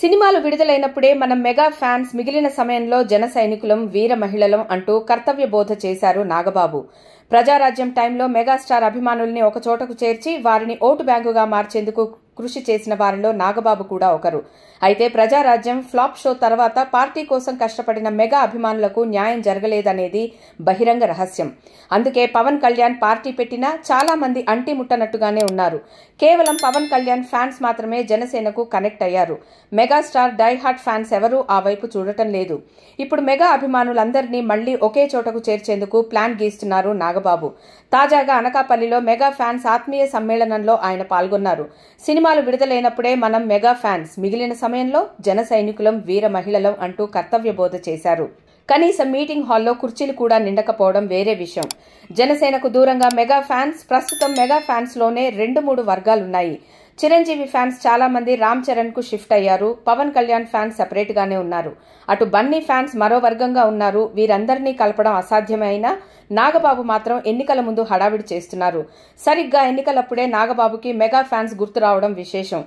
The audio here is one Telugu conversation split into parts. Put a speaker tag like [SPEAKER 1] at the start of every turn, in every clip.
[SPEAKER 1] సినిమాలు విడుదలైనప్పుడే మనం మెగా ఫ్యాన్స్ మిగిలిన సమయంలో జన సైనికులం వీర మహిళలం అంటూ కర్తవ్య బోధ చేశారు నాగబాబు ప్రజారాజ్యం టైంలో మెగాస్టార్ అభిమానుల్ని ఒకచోటకు చేర్చి వారిని ఓటు బ్యాంకుగా మార్చేందుకు కృషి చేసిన వారిలో నాగబాబు కూడా ఒకరు అయితే ప్రజారాజ్యం ఫ్లాప్ షో తర్వాత పార్టీ కోసం కష్టపడిన మెగా అభిమానులకు న్యాయం జరగలేదనేది బహిరంగ రహస్యం అందుకే పవన్ కళ్యాణ్ పార్టీ పెట్టినా చాలా మంది అంటి ముట్టనట్టుగానే ఉన్నారు కేవలం పవన్ కళ్యాణ్ ఫ్యాన్స్ మాత్రమే జనసేనకు కనెక్ట్ అయ్యారు మెగాస్టార్ డైహార్ట్ ఫ్యాన్స్ ఎవరూ ఆ వైపు చూడటం లేదు ఇప్పుడు మెగా అభిమానులందరినీ మళ్లీ ఒకే చోటకు చేర్చేందుకు ప్లాన్ గీస్తున్నారు నాగబాబు తాజాగా అనకాపల్లిలో మెగా ఫ్యాన్స్ ఆత్మీయ సమ్మేళనంలో ఆయన పాల్గొన్నారు సినిమా సినిమాలు విడుదలైనప్పుడే మనం మెగా ఫ్యాన్స్ మిగిలిన సమయంలో జన సైనికులం వీర మహిళలం అంటూ కర్తవ్య బోధ చేశారు కనీసం మీటింగ్ హాల్లో కుర్చీలు కూడా నిండకపోవడం వేరే విషయం జనసేనకు దూరంగా మెగా ఫ్యాన్స్ ప్రస్తుతం మెగా ఫ్యాన్స్ లోనే రెండు మూడు వర్గాలున్నాయి చిరంజీవి ఫ్యాన్స్ చాలా మంది రామ్ చరణ్ కు షిఫ్ట్ అయ్యారు పవన్ కళ్యాణ్ ఫ్యాన్స్ సెపరేట్ గానే ఉన్నారు అటు బన్నీ ఫ్యాన్స్ మరో వర్గంగా ఉన్నారు వీరందరినీ కలపడం అసాధ్యమైనా నాగబాబు మాత్రం ఎన్నికల ముందు హడావిడి చేస్తున్నారు సరిగ్గా ఎన్నికలప్పుడే నాగబాబుకి మెగా ఫ్యాన్స్ గుర్తు రావడం విశేషం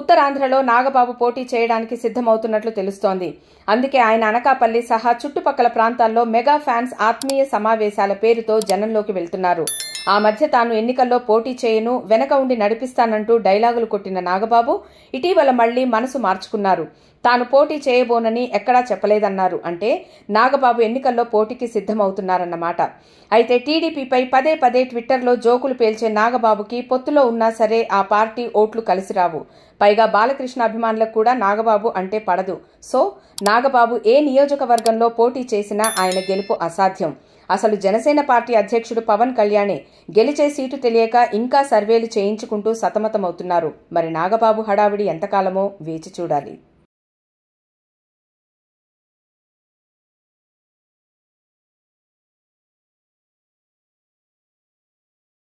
[SPEAKER 1] ఉత్తరాంధ్రలో నాగబాబు పోటీ చేయడానికి సిద్ధమవుతున్నట్లు తెలుస్తోంది అందుకే ఆయన అనకాపల్లి సహా చుట్టుపక్కల ప్రాంతాల్లో మెగా ఫ్యాన్స్ ఆత్మీయ సమావేశాల పేరుతో జనంలోకి వెళ్తున్నారు ఆ మధ్య తాను ఎన్నికల్లో పోటీ చేయను వెనక ఉండి నడిపిస్తానంటూ డైలాగులు కొట్టిన నాగబాబు ఇటీవల మళ్లీ మనసు మార్చుకున్నారు తాను పోటీ చేయబోనని ఎక్కడా చెప్పలేదన్నారు అంటే నాగబాబు ఎన్నికల్లో పోటీకి సిద్ధమవుతున్నారన్నమాట అయితే టీడీపీపై పదే పదే ట్విట్టర్లో జోకులు పేల్చే నాగబాబుకి పొత్తులో ఉన్నా సరే ఆ పార్టీ ఓట్లు కలిసిరావు పైగా బాలకృష్ణ అభిమానులకు కూడా నాగబాబు అంటే పడదు సో నాగబాబు ఏ నియోజకవర్గంలో పోటీ చేసినా ఆయన గెలుపు అసాధ్యం అసలు జనసేన పార్టీ అధ్యక్షుడు పవన్ కళ్యాణే గెలిచే సీటు తెలియక ఇంకా సర్వేలు చేయించుకుంటూ సతమతమవుతున్నారు మరి నాగబాబు హడావిడి ఎంతకాలమో వేచి చూడాలి